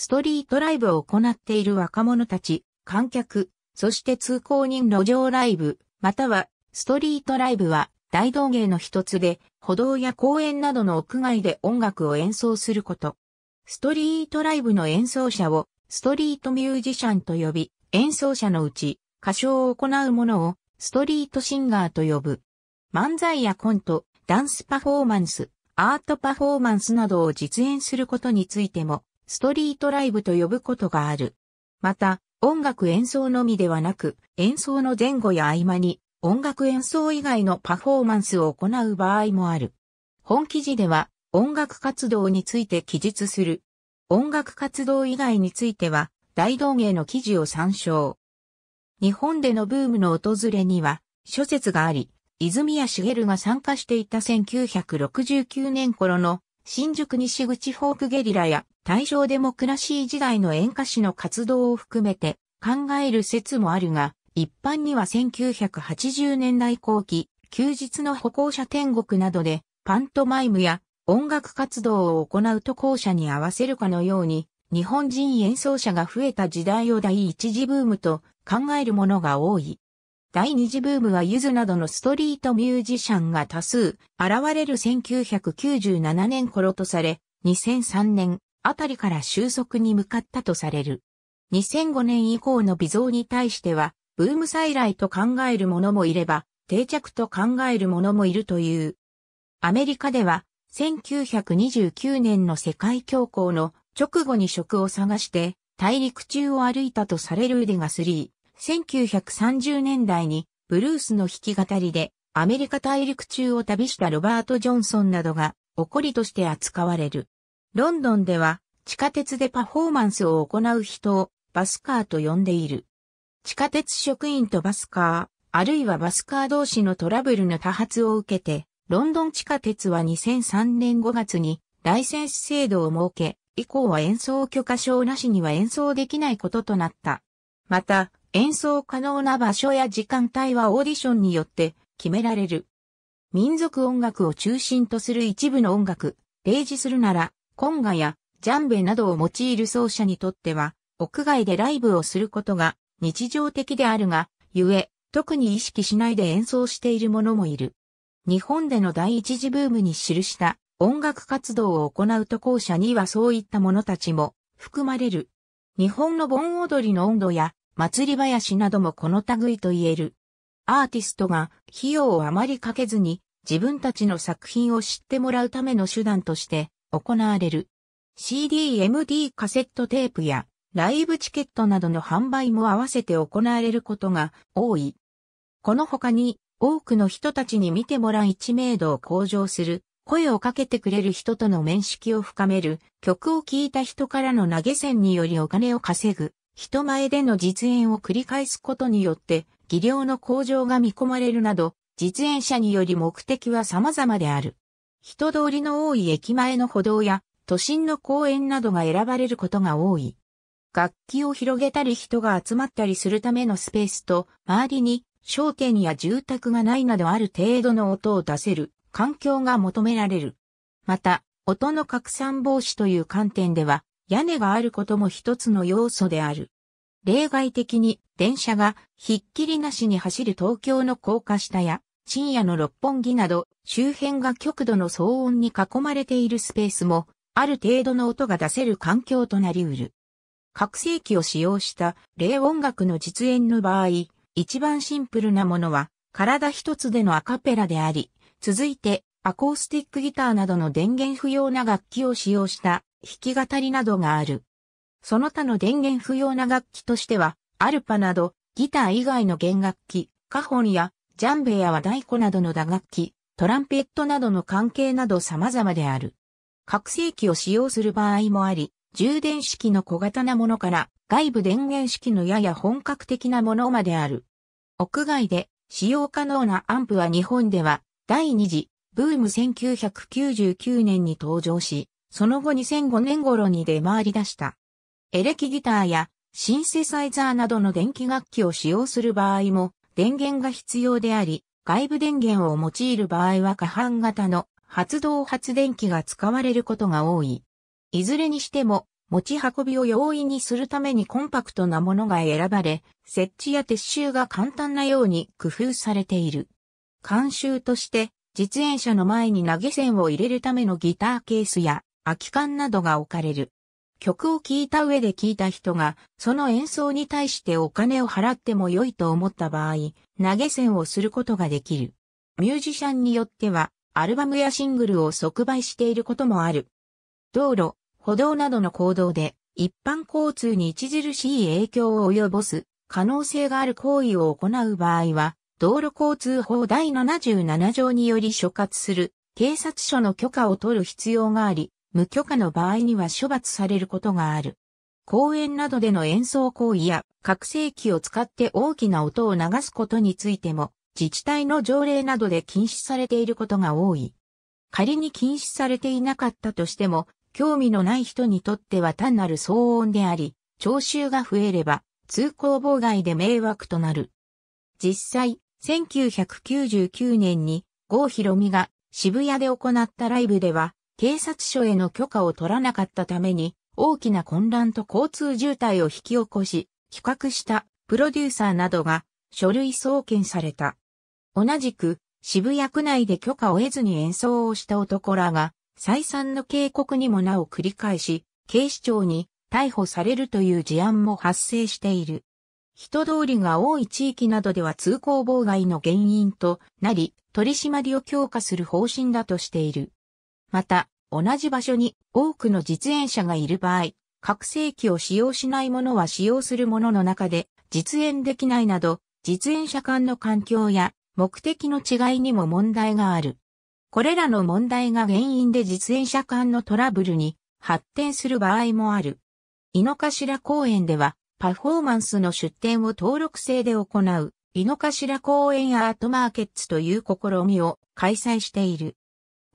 ストリートライブを行っている若者たち、観客、そして通行人路上ライブ、またはストリートライブは大道芸の一つで、歩道や公園などの屋外で音楽を演奏すること。ストリートライブの演奏者をストリートミュージシャンと呼び、演奏者のうち歌唱を行う者をストリートシンガーと呼ぶ。漫才やコント、ダンスパフォーマンス、アートパフォーマンスなどを実演することについても、ストリートライブと呼ぶことがある。また、音楽演奏のみではなく、演奏の前後や合間に、音楽演奏以外のパフォーマンスを行う場合もある。本記事では、音楽活動について記述する。音楽活動以外については、大道芸の記事を参照。日本でのブームの訪れには、諸説があり、泉谷茂が参加していた1969年頃の新宿西口フォークゲリラや大正デモクラシー時代の演歌詩の活動を含めて考える説もあるが、一般には1980年代後期、休日の歩行者天国などでパントマイムや音楽活動を行うと校舎に合わせるかのように、日本人演奏者が増えた時代を第一次ブームと考えるものが多い。第二次ブームはユズなどのストリートミュージシャンが多数現れる1997年頃とされ、2003年あたりから収束に向かったとされる。2005年以降の微増に対しては、ブーム再来と考える者もいれば、定着と考える者もいるという。アメリカでは、1929年の世界恐慌の直後に職を探して、大陸中を歩いたとされるウデガスリー。1930年代にブルースの弾き語りでアメリカ大陸中を旅したロバート・ジョンソンなどが怒りとして扱われる。ロンドンでは地下鉄でパフォーマンスを行う人をバスカーと呼んでいる。地下鉄職員とバスカー、あるいはバスカー同士のトラブルの多発を受けて、ロンドン地下鉄は2003年5月にライセンス制度を設け、以降は演奏許可証なしには演奏できないこととなった。また、演奏可能な場所や時間帯はオーディションによって決められる。民族音楽を中心とする一部の音楽、例示するなら、コンガやジャンベなどを用いる奏者にとっては、屋外でライブをすることが日常的であるが、ゆえ、特に意識しないで演奏している者もいる。日本での第一次ブームに記した音楽活動を行う渡航者にはそういった者たちも含まれる。日本の盆踊りの温度や祭り林などもこの類と言える。アーティストが費用をあまりかけずに自分たちの作品を知ってもらうための手段として行われる。CD、MD、カセットテープやライブチケットなどの販売も合わせて行われることが多い。この他に多くの人たちに見てもらう知名度を向上する、声をかけてくれる人との面識を深める、曲を聴いた人からの投げ銭によりお金を稼ぐ、人前での実演を繰り返すことによって技量の向上が見込まれるなど、実演者により目的は様々である。人通りの多い駅前の歩道や都心の公園などが選ばれることが多い。楽器を広げたり人が集まったりするためのスペースと、周りに商店や住宅がないなどある程度の音を出せる環境が求められる。また、音の拡散防止という観点では、屋根があることも一つの要素である。例外的に電車がひっきりなしに走る東京の高架下や深夜の六本木など周辺が極度の騒音に囲まれているスペースもある程度の音が出せる環境となりうる。拡声器を使用した例音楽の実演の場合、一番シンプルなものは体一つでのアカペラであり、続いてアコースティックギターなどの電源不要な楽器を使用した弾き語りなどがある。その他の電源不要な楽器としては、アルパなど、ギター以外の弦楽器、カホンや、ジャンベや和太鼓などの打楽器、トランペットなどの関係など様々である。拡声器を使用する場合もあり、充電式の小型なものから外部電源式のやや本格的なものまである。屋外で使用可能なアンプは日本では第二次ブーム1999年に登場し、その後2005年頃に出回り出した。エレキギターやシンセサイザーなどの電気楽器を使用する場合も電源が必要であり、外部電源を用いる場合は可搬型の発動発電機が使われることが多い。いずれにしても持ち運びを容易にするためにコンパクトなものが選ばれ、設置や撤収が簡単なように工夫されている。慣習として、実演者の前に投げ銭を入れるためのギターケースや、空き缶などが置かれる。曲を聴いた上で聴いた人が、その演奏に対してお金を払っても良いと思った場合、投げ銭をすることができる。ミュージシャンによっては、アルバムやシングルを即売していることもある。道路、歩道などの行動で、一般交通に著しい影響を及ぼす可能性がある行為を行う場合は、道路交通法第77条により所轄する警察署の許可を取る必要があり、無許可の場合には処罰されることがある。公演などでの演奏行為や拡声器を使って大きな音を流すことについても自治体の条例などで禁止されていることが多い。仮に禁止されていなかったとしても興味のない人にとっては単なる騒音であり、聴衆が増えれば通行妨害で迷惑となる。実際、1999年に郷ひろみが渋谷で行ったライブでは警察署への許可を取らなかったために、大きな混乱と交通渋滞を引き起こし、企画したプロデューサーなどが書類送検された。同じく渋谷区内で許可を得ずに演奏をした男らが再三の警告にもなお繰り返し、警視庁に逮捕されるという事案も発生している。人通りが多い地域などでは通行妨害の原因となり、取り締まりを強化する方針だとしている。また、同じ場所に多くの実演者がいる場合、拡声器を使用しないものは使用するものの中で実演できないなど、実演者間の環境や目的の違いにも問題がある。これらの問題が原因で実演者間のトラブルに発展する場合もある。井の頭公園では、パフォーマンスの出展を登録制で行う、井の頭公園アートマーケッツという試みを開催している。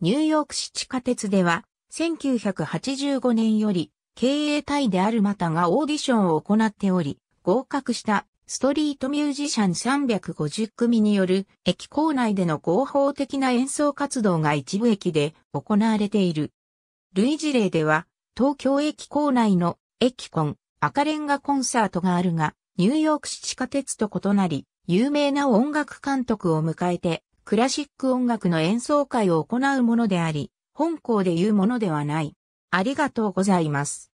ニューヨーク市地下鉄では、1985年より、経営体であるまたがオーディションを行っており、合格したストリートミュージシャン350組による駅構内での合法的な演奏活動が一部駅で行われている。類似例では、東京駅構内の駅コン、赤レンガコンサートがあるが、ニューヨーク市地下鉄と異なり、有名な音楽監督を迎えてクラシック音楽の演奏会を行うものであり、本校で言うものではない。ありがとうございます。